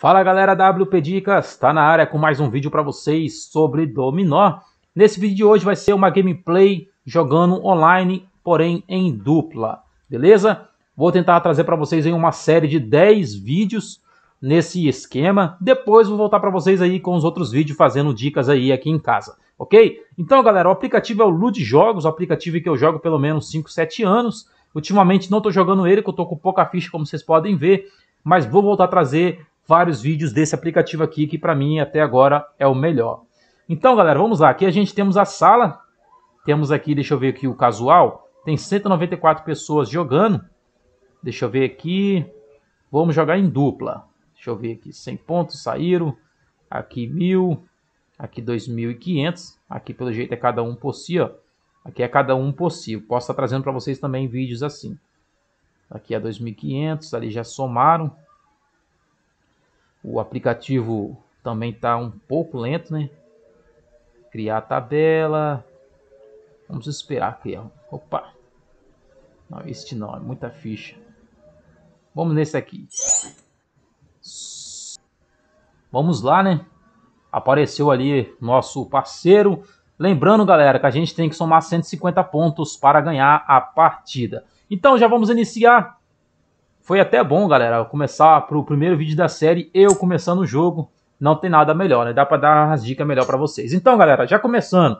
Fala galera WP Dicas, tá na área com mais um vídeo para vocês sobre dominó. Nesse vídeo de hoje vai ser uma gameplay jogando online, porém em dupla, beleza? Vou tentar trazer para vocês aí uma série de 10 vídeos nesse esquema. Depois vou voltar para vocês aí com os outros vídeos fazendo dicas aí aqui em casa, ok? Então galera, o aplicativo é o Lud Jogos, o aplicativo que eu jogo pelo menos 5, 7 anos. Ultimamente não estou jogando ele, que eu estou com pouca ficha como vocês podem ver, mas vou voltar a trazer vários vídeos desse aplicativo aqui, que para mim até agora é o melhor. Então, galera, vamos lá. Aqui a gente temos a sala, temos aqui, deixa eu ver aqui o casual, tem 194 pessoas jogando. Deixa eu ver aqui, vamos jogar em dupla. Deixa eu ver aqui, 100 pontos saíram, aqui 1000, aqui 2500, aqui pelo jeito é cada um por si, ó. Aqui é cada um por si. Eu posso estar trazendo para vocês também vídeos assim. Aqui é 2500, ali já somaram. O aplicativo também está um pouco lento, né? Criar a tabela. Vamos esperar criar. Opa! Não, este não, é muita ficha. Vamos nesse aqui. Vamos lá, né? Apareceu ali nosso parceiro. Lembrando, galera, que a gente tem que somar 150 pontos para ganhar a partida. Então já vamos iniciar foi até bom, galera, começar pro primeiro vídeo da série, eu começando o jogo. Não tem nada melhor, né? Dá pra dar as dicas melhor pra vocês. Então, galera, já começando.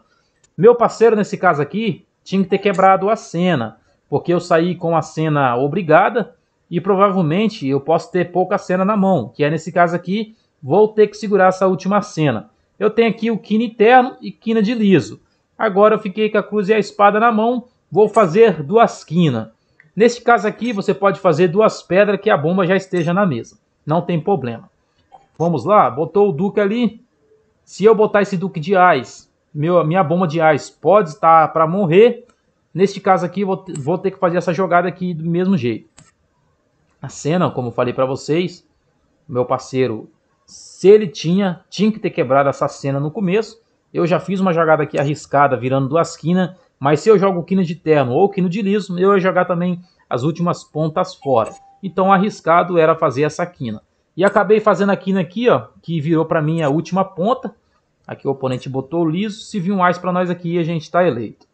Meu parceiro, nesse caso aqui, tinha que ter quebrado a cena. Porque eu saí com a cena obrigada e provavelmente eu posso ter pouca cena na mão. Que é, nesse caso aqui, vou ter que segurar essa última cena. Eu tenho aqui o quina interno e quina de liso. Agora eu fiquei com a cruz e a espada na mão. Vou fazer duas quinas neste caso aqui, você pode fazer duas pedras que a bomba já esteja na mesa. Não tem problema. Vamos lá, botou o duque ali. Se eu botar esse duque de ais, meu, minha bomba de ais pode estar para morrer. Neste caso aqui, vou, vou ter que fazer essa jogada aqui do mesmo jeito. A cena, como eu falei para vocês, meu parceiro, se ele tinha, tinha que ter quebrado essa cena no começo. Eu já fiz uma jogada aqui arriscada, virando duas quinas, mas se eu jogo quino de terno ou quino de liso, eu ia jogar também as últimas pontas fora. Então arriscado era fazer essa quina. E acabei fazendo a quina aqui, ó, que virou para mim a última ponta. Aqui o oponente botou o liso, se vir um ás para nós aqui, a gente está eleito.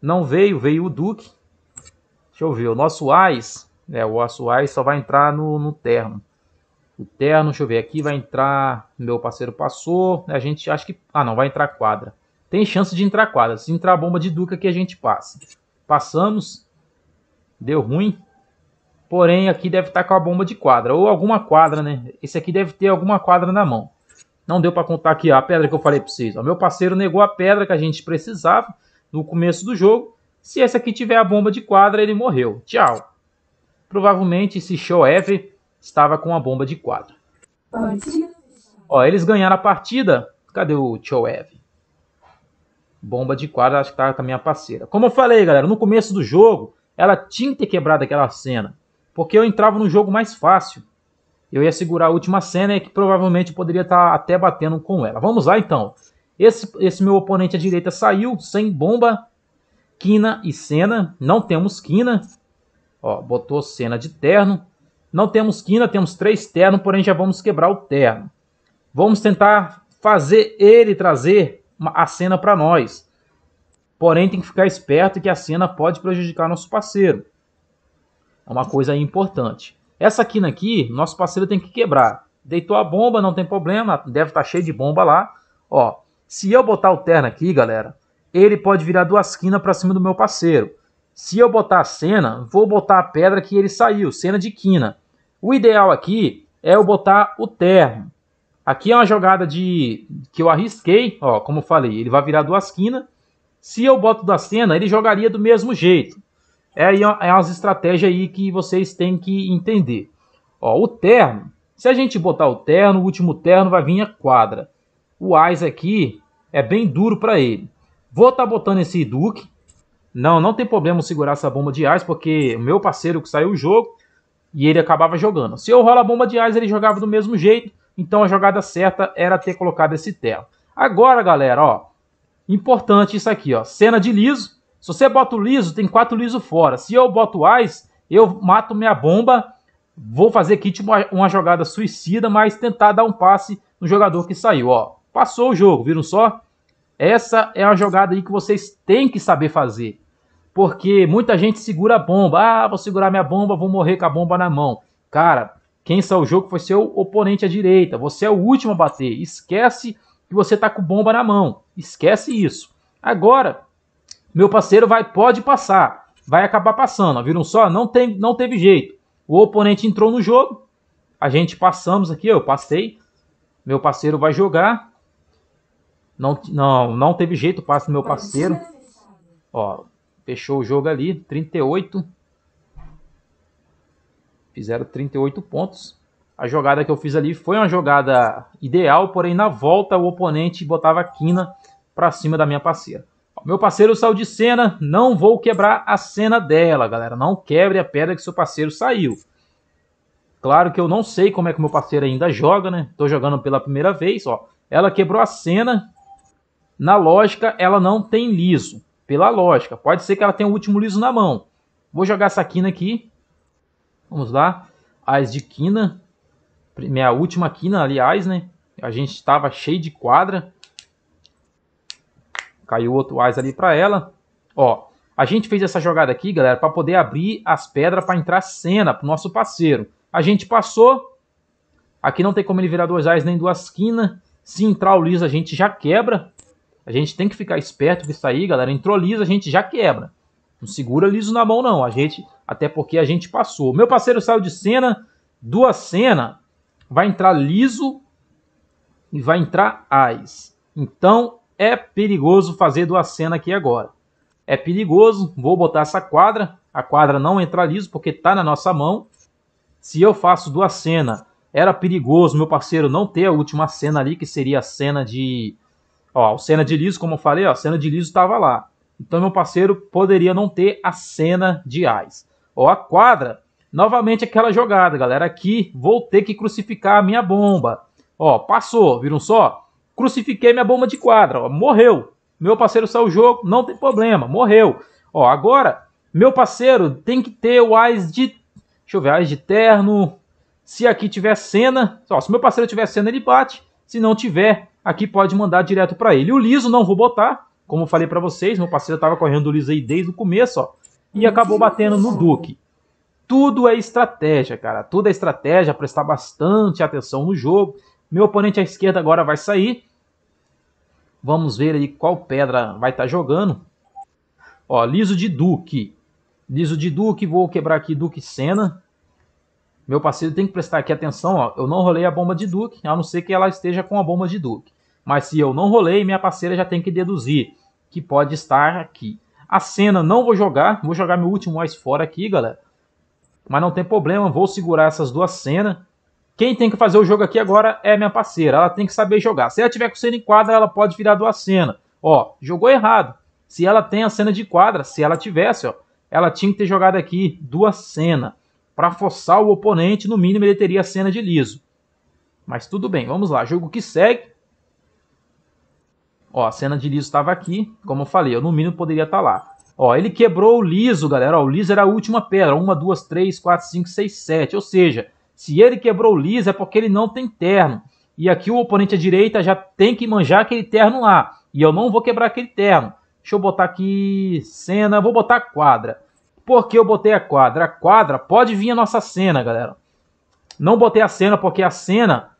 Não veio, veio o duque. Deixa eu ver, o nosso ás, né, o nosso ás só vai entrar no, no terno. O terno, deixa eu ver, aqui vai entrar, meu parceiro passou, né, a gente acha que... Ah não, vai entrar quadra tem chance de entrar quadra. Se entrar a bomba de Duca que a gente passa. Passamos. Deu ruim. Porém, aqui deve estar tá com a bomba de quadra. Ou alguma quadra, né? Esse aqui deve ter alguma quadra na mão. Não deu para contar aqui ó, a pedra que eu falei para vocês. O meu parceiro negou a pedra que a gente precisava no começo do jogo. Se esse aqui tiver a bomba de quadra, ele morreu. Tchau. Provavelmente esse show ever estava com a bomba de quadra. Ó, eles ganharam a partida. Cadê o Choev? bomba de quadra, acho que tá com a minha parceira. Como eu falei, galera, no começo do jogo, ela tinha que ter quebrado aquela cena, porque eu entrava no jogo mais fácil. Eu ia segurar a última cena e que provavelmente poderia estar tá até batendo com ela. Vamos lá então. Esse, esse meu oponente à direita saiu sem bomba, quina e cena. Não temos quina. Ó, botou cena de terno. Não temos quina, temos três ternos, porém já vamos quebrar o terno. Vamos tentar fazer ele trazer a cena para nós. Porém, tem que ficar esperto que a cena pode prejudicar nosso parceiro. É uma coisa importante. Essa quina aqui, nosso parceiro tem que quebrar. Deitou a bomba, não tem problema, deve estar tá cheio de bomba lá. Ó, se eu botar o terno aqui, galera, ele pode virar duas quinas para cima do meu parceiro. Se eu botar a cena, vou botar a pedra que ele saiu, cena de quina. O ideal aqui é eu botar o terno. Aqui é uma jogada de que eu arrisquei, ó, como falei, ele vai virar duas quinas. Se eu boto da cena, ele jogaria do mesmo jeito. É aí é umas estratégias aí que vocês têm que entender. Ó, o terno, se a gente botar o terno, o último terno vai vir a quadra. O Ais aqui é bem duro para ele. Vou estar tá botando esse duke. Não, não tem problema segurar essa bomba de Ais, porque o meu parceiro que saiu o jogo e ele acabava jogando. Se eu rolo a bomba de Ais, ele jogava do mesmo jeito então a jogada certa era ter colocado esse terno. Agora, galera, ó, importante isso aqui, ó, cena de liso. Se você bota o liso, tem quatro liso fora. Se eu boto o ais, eu mato minha bomba, vou fazer aqui tipo uma, jogada suicida, mas tentar dar um passe no jogador que saiu, ó. Passou o jogo, viram só? Essa é uma jogada aí que vocês têm que saber fazer. Porque muita gente segura a bomba. Ah, vou segurar minha bomba, vou morrer com a bomba na mão. Cara, quem saiu o jogo foi seu oponente à direita. Você é o último a bater. Esquece que você tá com bomba na mão. Esquece isso. Agora, meu parceiro vai pode passar. Vai acabar passando. Viram só? Não, tem, não teve jeito. O oponente entrou no jogo. A gente passamos aqui, eu passei. Meu parceiro vai jogar. Não, não, não teve jeito Passa do meu parceiro. Ó, fechou o jogo ali, 38. Fizeram 38 pontos. A jogada que eu fiz ali foi uma jogada ideal, porém na volta o oponente botava a quina para cima da minha parceira. Meu parceiro saiu de cena, não vou quebrar a cena dela, galera. Não quebre a pedra que seu parceiro saiu. Claro que eu não sei como é que meu parceiro ainda joga, né? Tô jogando pela primeira vez, ó. Ela quebrou a cena. Na lógica, ela não tem liso. Pela lógica. Pode ser que ela tenha o último liso na mão. Vou jogar essa quina aqui. Vamos lá. As de quina. Minha última quina, aliás, né? A gente estava cheio de quadra. Caiu outro as ali para ela. Ó, a gente fez essa jogada aqui, galera, para poder abrir as pedras para entrar cena pro nosso parceiro. A gente passou. Aqui não tem como ele virar dois as nem duas quinas. Se entrar o liso, a gente já quebra. A gente tem que ficar esperto com isso aí, galera. Entrou liso, a gente já quebra. Não segura liso na mão, não. A gente até porque a gente passou. Meu parceiro saiu de cena, duas cena, vai entrar liso e vai entrar AIS. Então é perigoso fazer duas cena aqui agora. É perigoso, vou botar essa quadra, a quadra não entra liso porque está na nossa mão. Se eu faço duas cena, era perigoso meu parceiro não ter a última cena ali, que seria a cena de... Ó, a cena de liso, como eu falei, ó, a cena de liso estava lá. Então meu parceiro poderia não ter a cena de AIS ó a quadra. Novamente aquela jogada, galera. Aqui vou ter que crucificar a minha bomba. Ó, passou, viram só? Crucifiquei minha bomba de quadra, ó, morreu. Meu parceiro saiu o jogo, não tem problema, morreu. Ó, agora, meu parceiro tem que ter o as de... Deixa eu ver, as de terno. Se aqui tiver cena, ó, se meu parceiro tiver cena, ele bate. Se não tiver, aqui pode mandar direto para ele. O liso não vou botar, como falei para vocês, meu parceiro estava correndo liso aí desde o começo, ó e acabou batendo no Duque. Tudo é estratégia, cara. Tudo é estratégia, prestar bastante atenção no jogo. Meu oponente à esquerda agora vai sair. Vamos ver aí qual pedra vai estar tá jogando. Ó, liso de Duque. Liso de Duque, vou quebrar aqui Duque Senna. Meu parceiro tem que prestar aqui atenção, ó. Eu não rolei a bomba de Duque, a não ser que ela esteja com a bomba de Duque. Mas se eu não rolei, minha parceira já tem que deduzir que pode estar aqui. A cena não vou jogar, vou jogar meu último mais fora aqui, galera. Mas não tem problema, vou segurar essas duas cenas. Quem tem que fazer o jogo aqui agora é minha parceira, ela tem que saber jogar. Se ela tiver com cena em quadra, ela pode virar duas cenas. Ó, jogou errado. Se ela tem a cena de quadra, se ela tivesse, ó, ela tinha que ter jogado aqui duas cenas. Para forçar o oponente, no mínimo ele teria a cena de liso. Mas tudo bem, vamos lá. Jogo que segue. Ó, a cena de liso estava aqui, como eu falei, eu no mínimo poderia estar tá lá. Ó, ele quebrou o liso, galera. Ó, o liso era a última pedra. Uma, duas, três, quatro, cinco, seis, sete. Ou seja, se ele quebrou o liso é porque ele não tem terno. E aqui o oponente à direita já tem que manjar aquele terno lá. E eu não vou quebrar aquele terno. Deixa eu botar aqui cena, vou botar quadra. Por que eu botei a quadra? A quadra pode vir a nossa cena, galera. Não botei a cena porque a cena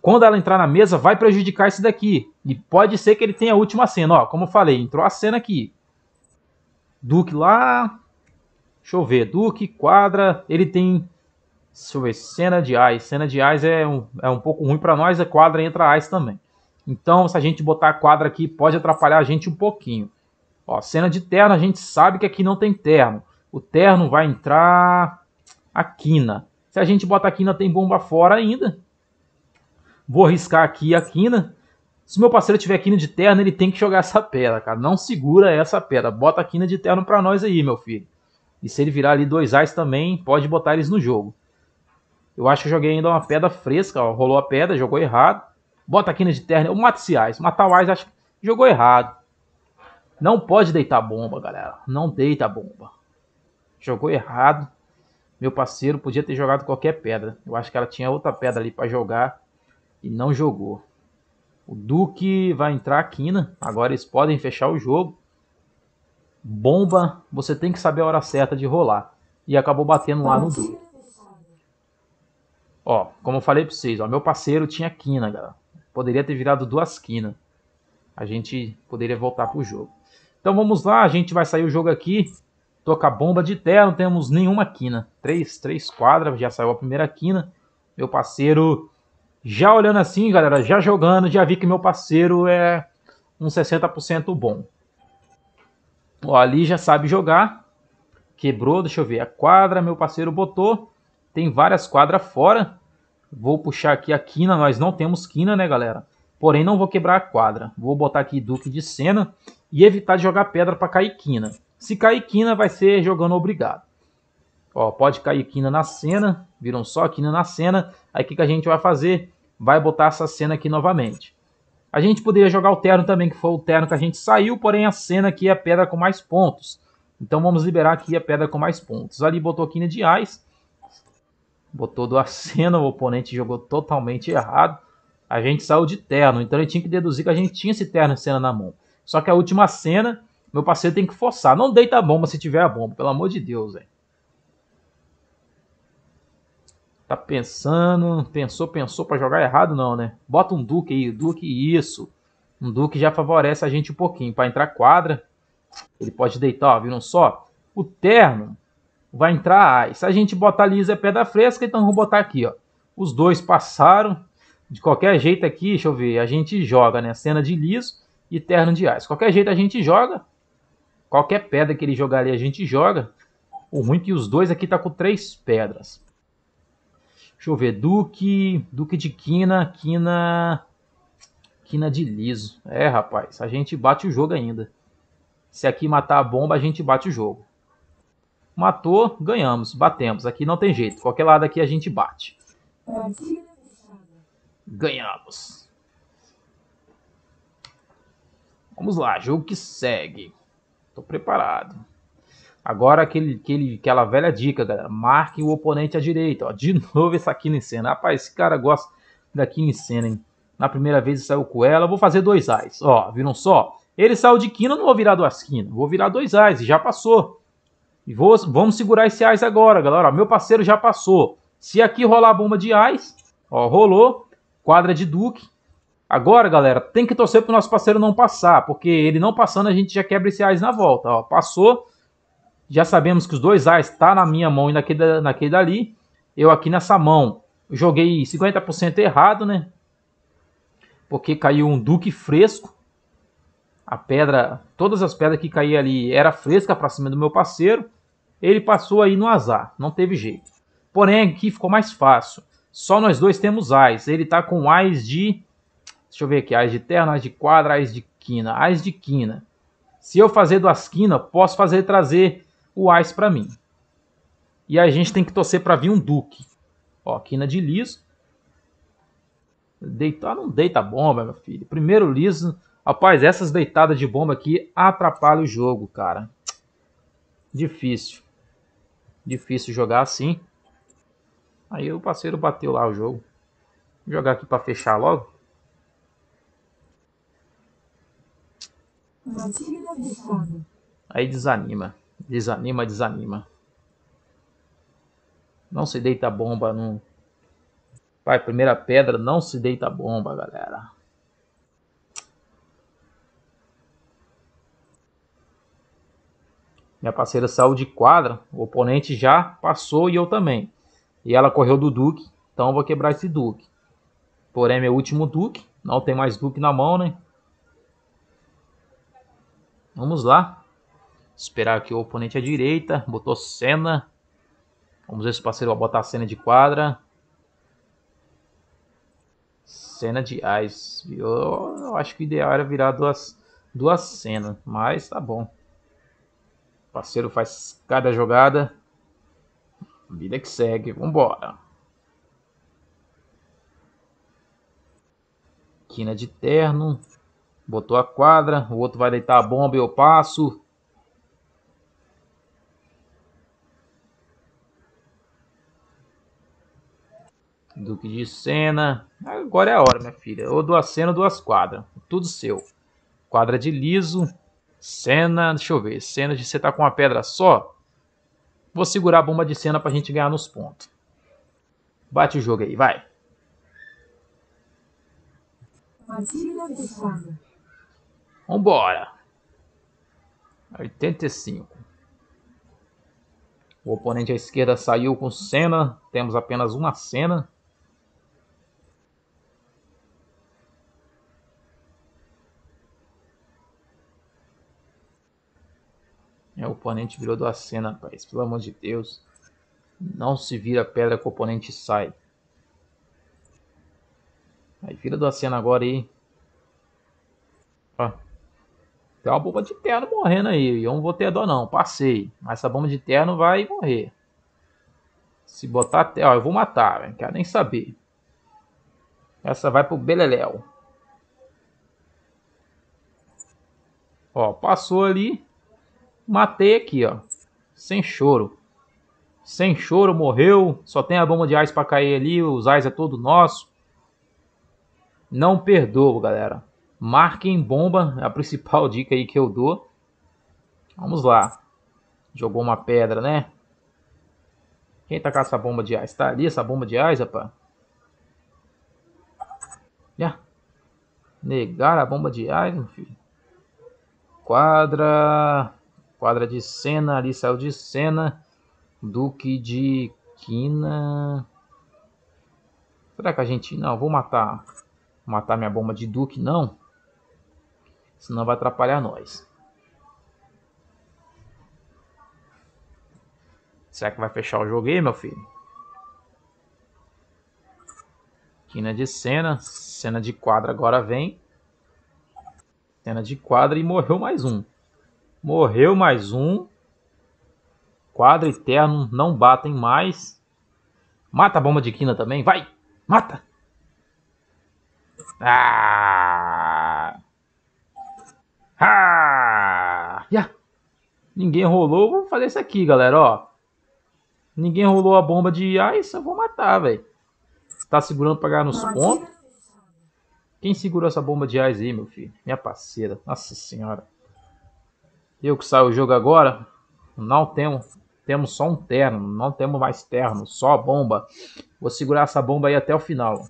quando ela entrar na mesa, vai prejudicar esse daqui. E pode ser que ele tenha a última cena. Ó, como eu falei, entrou a cena aqui. Duque lá. Deixa eu ver. Duque, quadra. Ele tem. Deixa eu ver. Cena de Ice. Cena de Ice é um, é um pouco ruim para nós. A é quadra entra Ice também. Então, se a gente botar a quadra aqui, pode atrapalhar a gente um pouquinho. Ó, cena de terno, a gente sabe que aqui não tem terno. O terno vai entrar a quina. Se a gente botar a quina, tem bomba fora ainda. Vou arriscar aqui a quina. Se meu parceiro tiver quina de terno, ele tem que jogar essa pedra, cara. Não segura essa pedra. Bota a quina de terno pra nós aí, meu filho. E se ele virar ali dois ais também, pode botar eles no jogo. Eu acho que eu joguei ainda uma pedra fresca, ó. Rolou a pedra, jogou errado. Bota a quina de terno. Eu mato esse ais. Matar o ais, acho que jogou errado. Não pode deitar bomba, galera. Não deita bomba. Jogou errado. Meu parceiro podia ter jogado qualquer pedra. Eu acho que ela tinha outra pedra ali para jogar e não jogou. O Duque vai entrar aqui, né? Agora eles podem fechar o jogo. Bomba, você tem que saber a hora certa de rolar. E acabou batendo lá no Duque. Ó, como eu falei pra vocês, ó, meu parceiro tinha quina, galera. Poderia ter virado duas quinas. A gente poderia voltar pro jogo. Então vamos lá, a gente vai sair o jogo aqui. Tô com a bomba de terra, não temos nenhuma quina. Três, três quadras, já saiu a primeira quina. Meu parceiro já olhando assim, galera, já jogando, já vi que meu parceiro é um 60% bom. O Ali já sabe jogar. Quebrou, deixa eu ver, a quadra, meu parceiro botou. Tem várias quadras fora. Vou puxar aqui a quina, nós não temos quina, né, galera? Porém, não vou quebrar a quadra. Vou botar aqui Duque de Cena e evitar de jogar pedra para cair quina. Se cair quina, vai ser jogando obrigado. Ó, pode cair quina na cena, viram só quina na cena. Aí o que, que a gente vai fazer? Vai botar essa cena aqui novamente. A gente poderia jogar o terno também, que foi o terno que a gente saiu, porém a cena aqui é a pedra com mais pontos. Então vamos liberar aqui a pedra com mais pontos. Ali botou quina de ais, botou do cena. o oponente jogou totalmente errado. A gente saiu de terno, então ele tinha que deduzir que a gente tinha esse terno e cena na mão. Só que a última cena, meu parceiro tem que forçar. Não deita a bomba se tiver a bomba, pelo amor de Deus, velho. Tá pensando, pensou, pensou para jogar errado não, né? Bota um Duque aí, Duque isso. Um Duque já favorece a gente um pouquinho. Para entrar quadra, ele pode deitar, ó, viram só? O terno vai entrar Ais. Se a gente botar ali Zé Pedra Fresca, então vou botar aqui, ó. Os dois passaram. De qualquer jeito aqui, deixa eu ver, a gente joga, né? Cena de liso e terno de Ais. Qualquer jeito a gente joga. Qualquer pedra que ele jogar ali, a gente joga. O ruim é que os dois aqui tá com três pedras. Deixa eu ver. Duque. Duque de Quina. Quina. Quina de liso. É, rapaz. A gente bate o jogo ainda. Se aqui matar a bomba, a gente bate o jogo. Matou, ganhamos, batemos. Aqui não tem jeito. Qualquer lado aqui a gente bate. Ganhamos. Vamos lá, jogo que segue. Tô preparado. Agora aquele, aquele, aquela velha dica, galera. Marque o oponente à direita. Ó. De novo essa aqui em cena. Rapaz, esse cara gosta da Aquino em cena, hein? Na primeira vez ele saiu com ela. Vou fazer dois ais. Ó, viram só? Ele saiu de quina, não vou virar duas quinas. Vou virar dois ais e já passou. E vou, vamos segurar esse ais agora, galera. Ó, meu parceiro já passou. Se aqui rolar a bomba de ais, ó, rolou. Quadra de duque. Agora, galera, tem que torcer pro nosso parceiro não passar, porque ele não passando a gente já quebra esse ais na volta. Ó, passou. Já sabemos que os dois A's está na minha mão e naquele, naquele dali. Eu aqui nessa mão joguei 50% errado, né? Porque caiu um Duque fresco. A pedra, todas as pedras que caíam ali era fresca para cima do meu parceiro. Ele passou aí no azar, não teve jeito. Porém, aqui ficou mais fácil. Só nós dois temos Ais. Ele tá com Ais de. Deixa eu ver aqui. Ais de terra, Ais de quadra, Ais de quina. Ais de quina. Se eu fazer duas quinas, posso fazer trazer o Ice para mim. E a gente tem que torcer para vir um Duque. Ó, quina de liso. Deitar ah, não deita bomba, meu filho. Primeiro liso. Rapaz, essas deitadas de bomba aqui atrapalham o jogo, cara. Difícil. Difícil jogar assim. Aí o parceiro bateu lá o jogo. Vou jogar aqui para fechar logo. Aí desanima. Desanima, desanima. Não se deita bomba não. Vai, primeira pedra, não se deita bomba, galera. Minha parceira saiu de quadra, o oponente já passou e eu também. E ela correu do Duque, então vou quebrar esse Duque. Porém, meu último Duque, não tem mais Duque na mão, né? Vamos lá. Esperar aqui o oponente à direita. Botou cena Vamos ver se o parceiro vai botar a cena de quadra. cena de Ice. Eu, acho que o ideal era virar duas, duas cenas Mas tá bom. O parceiro faz cada jogada. Vida que segue. Vambora. Quina de terno. Botou a quadra. O outro vai deitar a bomba e eu passo. Duque de cena. Agora é a hora, minha filha. Ou duas ou duas quadras. Tudo seu. Quadra de liso. cena, deixa eu ver. Cena de você tá com uma pedra só. Vou segurar a bomba de cena pra gente ganhar nos pontos. Bate o jogo aí, vai. Vambora. 85. O oponente à esquerda saiu com cena. Temos apenas uma cena. oponente virou do acena, rapaz. Pelo amor de Deus. Não se vira pedra que o oponente sai. Aí vira do acena agora aí. Ó. Tem uma bomba de terno morrendo aí. Eu não vou ter dó não, passei. Mas essa bomba de terno vai morrer. Se botar até, ó, eu vou matar, não quero nem saber. Essa vai pro Beleléu. Ó, passou ali. Matei aqui, ó. Sem choro. Sem choro, morreu. Só tem a bomba de ice pra cair ali. Os ice é todo nosso. Não perdoo, galera. Marquem bomba. É a principal dica aí que eu dou. Vamos lá. Jogou uma pedra, né? Quem tá com essa bomba de ice? Tá ali essa bomba de ice, rapaz? Yeah. Negar a bomba de ice, meu filho. Quadra quadra de cena ali saiu de cena Duque de Quina. Será que a gente. Não, vou matar. Matar minha bomba de Duque, não. Senão vai atrapalhar nós. Será que vai fechar o jogo aí, meu filho? Quina de cena. Cena de quadra agora vem. Cena de quadra e morreu mais um. Morreu mais um. Quadro eterno, não batem mais. Mata a bomba de quina também, vai! Mata! Ah! Ah! Yeah. Ninguém rolou, vou fazer isso aqui, galera, ó. Ninguém rolou a bomba de ice, eu vou matar, velho. Tá segurando pra ganhar nos pontos? Quem segurou essa bomba de ice aí, meu filho? Minha parceira. Nossa senhora. Eu que saio o jogo agora, não temos, temos só um terno, não temos mais terno, só a bomba. Vou segurar essa bomba aí até o final.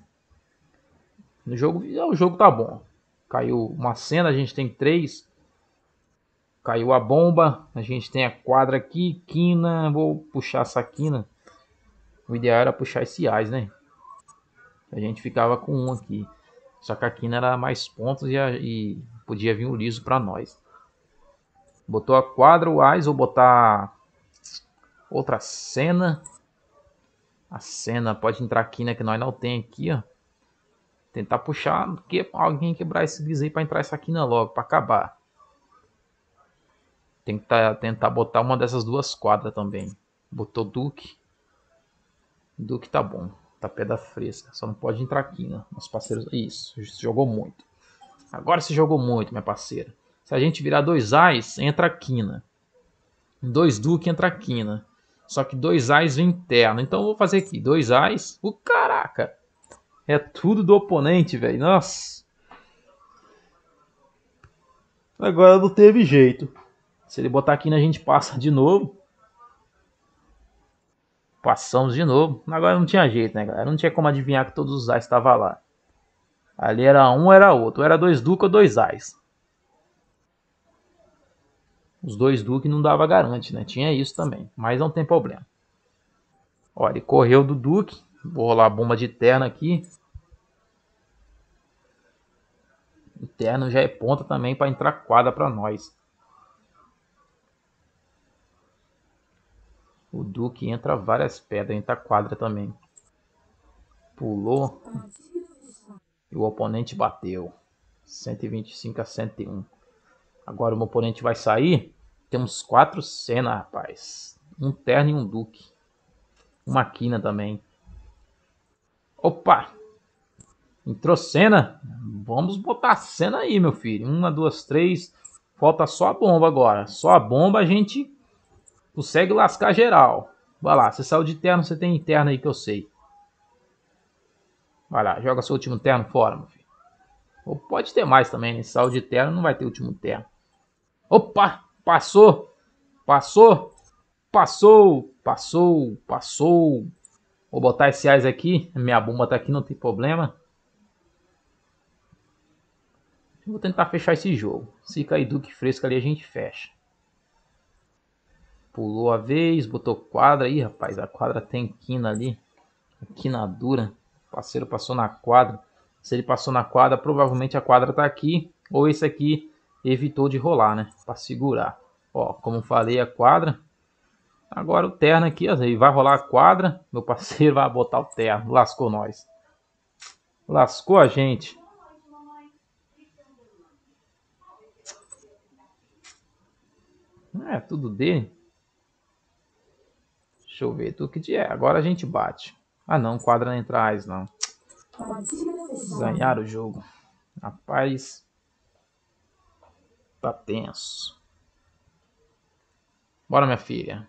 No jogo, é, o jogo tá bom. Caiu uma cena, a gente tem três. Caiu a bomba, a gente tem a quadra aqui, quina, vou puxar essa quina. O ideal era puxar esse ás, né? A gente ficava com um aqui. Só que a quina era mais pontos e, a, e podia vir o liso para nós. Botou a Quadro-Eyes, vou botar outra cena. A cena pode entrar aqui, né? Que nós não tem aqui, ó. Tentar puxar, porque alguém quebrar esse bis aí pra entrar essa quina né, logo, pra acabar. Tem que tentar botar uma dessas duas quadras também. Botou Duke. Duke tá bom. Tá pedra fresca. Só não pode entrar aqui, né? Meus parceiros. Isso, jogou muito. Agora se jogou muito, minha parceira. Se a gente virar dois ais, entra a quina. Dois duque entra a quina. Só que dois ais vem interno. Então eu vou fazer aqui dois ais. O oh, caraca! É tudo do oponente, velho. Nossa! Agora não teve jeito. Se ele botar aqui, a gente passa de novo. Passamos de novo. Agora não tinha jeito, né, galera? Não tinha como adivinhar que todos os ais estavam lá. Ali era um, era outro. era dois Duke ou dois ais. Os dois Duque não dava garante, né? Tinha isso também, mas não tem problema. Olha, ele correu do Duque. Vou rolar a bomba de terno aqui. O terno já é ponta também para entrar quadra para nós. O Duque entra várias pedras, entra quadra também. Pulou. E o oponente bateu. 125 a 101. Agora o meu oponente vai sair. Temos quatro cena, rapaz. Um terno e um duque. Uma quina também. Opa! Entrou cena. Vamos botar a aí, meu filho. Uma, duas, três. Falta só a bomba agora. Só a bomba a gente consegue lascar geral. Vai lá, você saiu de terno, você tem interna aí que eu sei. Vai lá, joga seu último terno fora, meu filho. Ou pode ter mais também, né? Saiu de terno, não vai ter último terno. Opa! Passou! Passou! Passou! Passou! Passou! Vou botar esse AIS aqui. Minha bomba tá aqui, não tem problema. Vou tentar fechar esse jogo. Se cair Duque fresco ali, a gente fecha. Pulou a vez, botou quadra. Ih, rapaz, a quadra tem quina ali. Quina dura. O parceiro passou na quadra. Se ele passou na quadra, provavelmente a quadra tá aqui. Ou esse aqui evitou de rolar, né? Para segurar. Ó, como falei, a quadra. Agora o terno aqui, ó, vai rolar a quadra. Meu parceiro vai botar o terno. Lascou nós. Lascou a gente. É, tudo dele. Deixa eu ver, tudo que é. Agora a gente bate. Ah não, quadra não entra não. É Ganhar o jogo. Rapaz, Tá tenso. Bora, minha filha.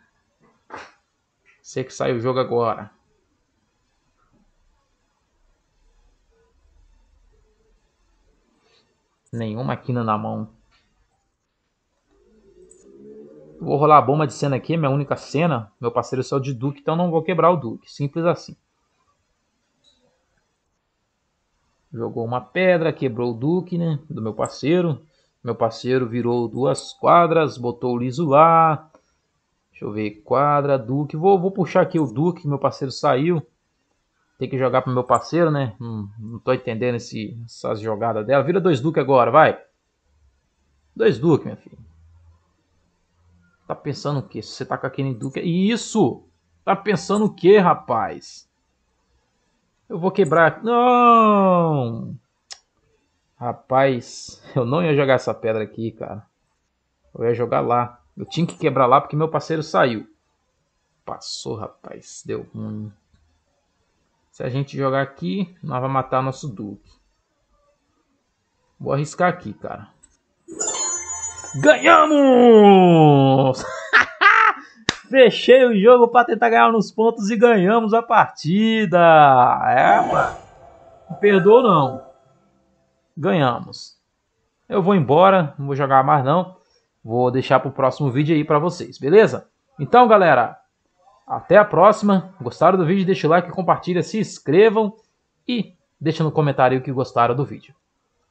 Você que sai o jogo agora. Nenhuma quina na mão. Vou rolar a bomba de cena aqui, é minha única cena. Meu parceiro só é de Duke, então não vou quebrar o Duke. Simples assim. Jogou uma pedra, quebrou o Duke, né? Do meu parceiro. Meu parceiro virou duas quadras, botou o liso lá. Deixa eu ver, quadra, Duque. Vou, vou puxar aqui o Duque, meu parceiro saiu. Tem que jogar pro meu parceiro, né? Não, hum, não tô entendendo esse, essas jogadas dela. Vira dois Duque agora, vai. Dois Duque, minha filha. Tá pensando o quê? Se você tá com aquele Duque... Isso! Tá pensando o quê, rapaz? Eu vou quebrar... Não! Rapaz, eu não ia jogar essa pedra aqui, cara. Eu ia jogar lá. Eu tinha que quebrar lá porque meu parceiro saiu. Passou, rapaz. Deu ruim. Se a gente jogar aqui, nós vamos matar nosso duke. Vou arriscar aqui, cara. Ganhamos! Fechei o jogo para tentar ganhar nos pontos e ganhamos a partida. É, mano. Não perdoou não ganhamos. Eu vou embora, não vou jogar mais não. Vou deixar para o próximo vídeo aí para vocês, beleza? Então, galera, até a próxima. Gostaram do vídeo? Deixa o like, compartilha, se inscrevam e deixa no comentário o que gostaram do vídeo.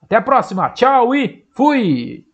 Até a próxima. Tchau e fui!